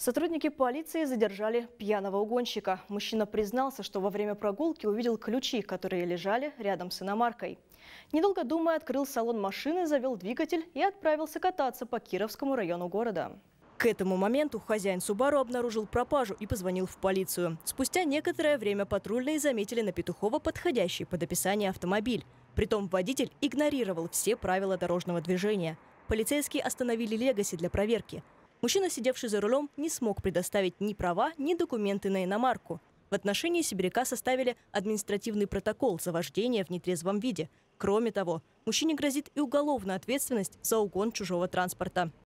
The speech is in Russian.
Сотрудники полиции задержали пьяного угонщика. Мужчина признался, что во время прогулки увидел ключи, которые лежали рядом с иномаркой. Недолго думая, открыл салон машины, завел двигатель и отправился кататься по Кировскому району города. К этому моменту хозяин Субару обнаружил пропажу и позвонил в полицию. Спустя некоторое время патрульные заметили на Петухова подходящий под описание автомобиль. Притом водитель игнорировал все правила дорожного движения. Полицейские остановили «Легаси» для проверки – Мужчина, сидевший за рулем, не смог предоставить ни права, ни документы на иномарку. В отношении сибиряка составили административный протокол за вождение в нетрезвом виде. Кроме того, мужчине грозит и уголовная ответственность за угон чужого транспорта.